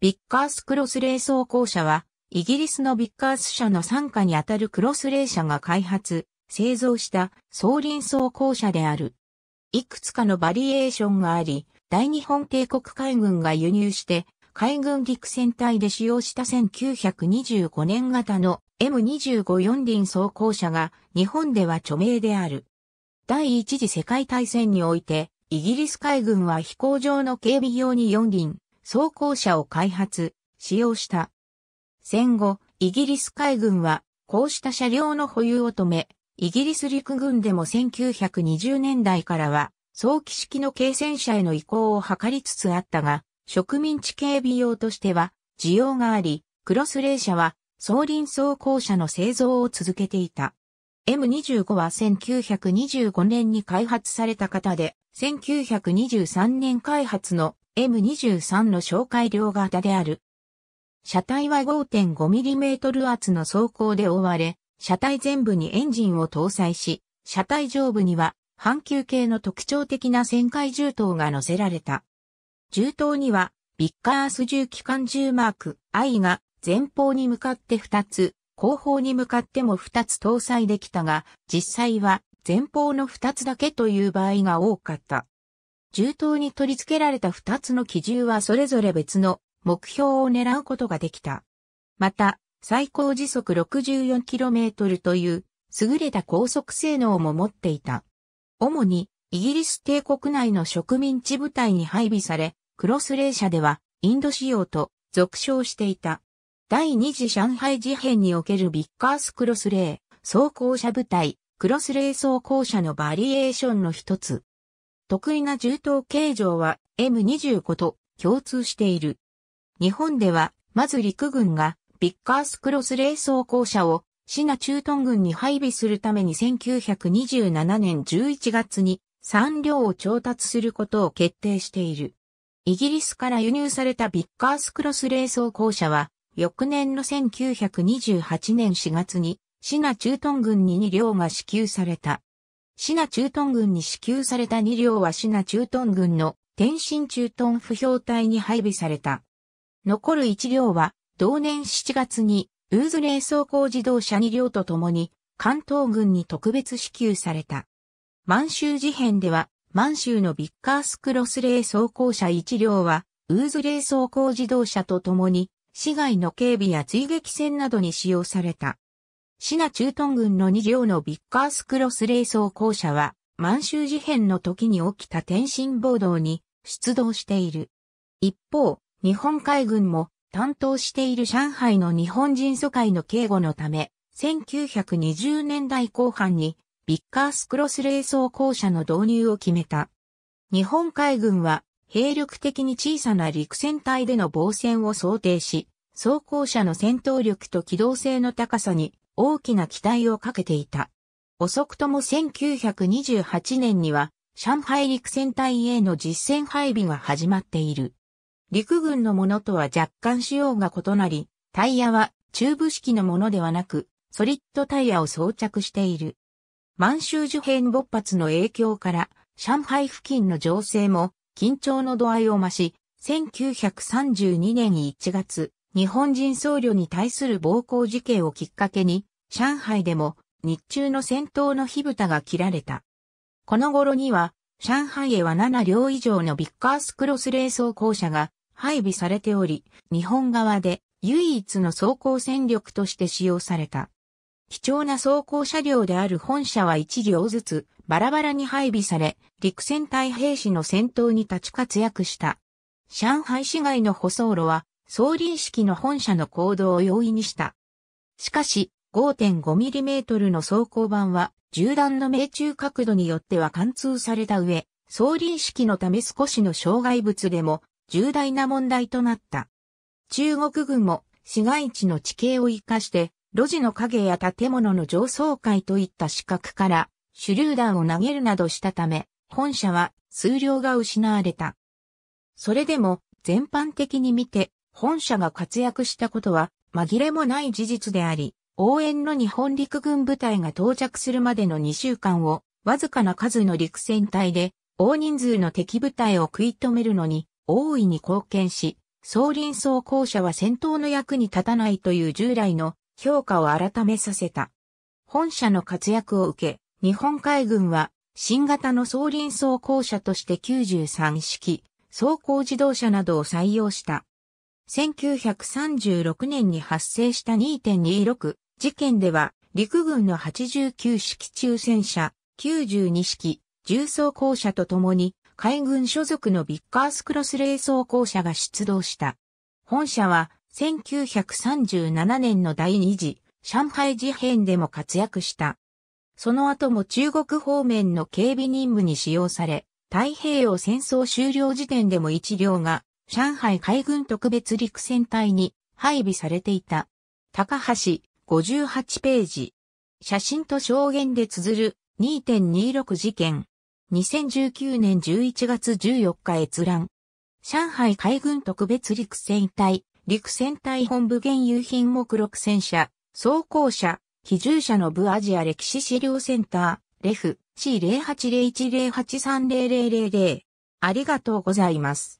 ビッカースクロスレー走行車は、イギリスのビッカース社の傘下にあたるクロスレー社が開発、製造した双輪走行車である。いくつかのバリエーションがあり、大日本帝国海軍が輸入して、海軍陸戦隊で使用した1925年型の M25 四輪走行車が日本では著名である。第一次世界大戦において、イギリス海軍は飛行場の警備用に四輪、装甲車を開発、使用した。戦後、イギリス海軍は、こうした車両の保有を止め、イギリス陸軍でも1920年代からは、早期式の軽戦車への移行を図りつつあったが、植民地警備用としては、需要があり、クロスレー車は、総輪装甲車の製造を続けていた。M25 は1925年に開発された型で、1923年開発の M23 の紹介量型である。車体は 5.5mm 厚の走行で覆われ、車体全部にエンジンを搭載し、車体上部には半球形の特徴的な旋回銃刀が乗せられた。銃刀には、ビッカース銃機関銃マーク I が前方に向かって2つ、後方に向かっても2つ搭載できたが、実際は前方の2つだけという場合が多かった。銃刀に取り付けられた二つの機銃はそれぞれ別の目標を狙うことができた。また、最高時速 64km という優れた高速性能も持っていた。主にイギリス帝国内の植民地部隊に配備され、クロスレー社ではインド仕様と俗称していた。第二次上海事変におけるビッカースクロスレー装甲車部隊、クロスレー装甲車のバリエーションの一つ。得意な銃刀形状は M25 と共通している。日本では、まず陸軍がビッカースクロス冷装甲車をシナ駐屯軍に配備するために1927年11月に3両を調達することを決定している。イギリスから輸入されたビッカースクロス冷装甲車は、翌年の1928年4月に、シナ駐屯軍に2両が支給された。シナ駐屯軍に支給された2両はシナ駐屯軍の天津駐屯不評隊に配備された。残る1両は、同年7月に、ウーズレー走行自動車2両と共に、関東軍に特別支給された。満州事変では、満州のビッカースクロスレー走行車1両は、ウーズレー走行自動車と共に、市外の警備や追撃戦などに使用された。シナ駐屯軍の2両のビッカースクロス冷装校車は、満州事変の時に起きた天津暴動に出動している。一方、日本海軍も担当している上海の日本人疎開の警護のため、1920年代後半にビッカースクロス冷装校車の導入を決めた。日本海軍は兵力的に小さな陸戦隊での防戦を想定し、装甲車の戦闘力と機動性の高さに大きな期待をかけていた。遅くとも1928年には、上海陸戦隊への実戦配備が始まっている。陸軍のものとは若干仕様が異なり、タイヤは中部式のものではなく、ソリッドタイヤを装着している。満州事変勃発の影響から、上海付近の情勢も緊張の度合いを増し、1932年1月、日本人僧侶に対する暴行事件をきっかけに、上海でも日中の戦闘の火蓋が切られた。この頃には、上海へは7両以上のビッカースクロスレー装甲車が配備されており、日本側で唯一の装甲戦力として使用された。貴重な装甲車両である本車は1両ずつバラバラに配備され、陸戦隊兵士の戦闘に立ち活躍した。上海市街の舗装路は、総林式の本社の行動を容易にした。しかし、5.5mm の装甲板は、銃弾の命中角度によっては貫通された上、送輪式のため少しの障害物でも重大な問題となった。中国軍も市街地の地形を活かして、路地の影や建物の上層階といった資格から、手榴弾を投げるなどしたため、本社は数量が失われた。それでも、全般的に見て、本社が活躍したことは、紛れもない事実であり、応援の日本陸軍部隊が到着するまでの2週間を、わずかな数の陸戦隊で、大人数の敵部隊を食い止めるのに、大いに貢献し、総輪装甲車は戦闘の役に立たないという従来の評価を改めさせた。本社の活躍を受け、日本海軍は新型の総輪装甲車として93式、装甲自動車などを採用した。1936年に発生した2.26事件では、陸軍の89式中戦車、92式、重装甲車とともに、海軍所属のビッカースクロス冷装甲車が出動した。本社は、1937年の第2次、上海事変でも活躍した。その後も中国方面の警備任務に使用され、太平洋戦争終了時点でも一両が、上海海軍特別陸戦隊に配備されていた。高橋、58ページ。写真と証言で綴る2.26事件。2019年11月14日閲覧。上海海軍特別陸戦隊、陸戦隊本部現有品目録戦車、装甲車、機銃車の部アジア歴史資料センター、レフ c 0 8 0 1 0 8 3 0 0 0ありがとうございます。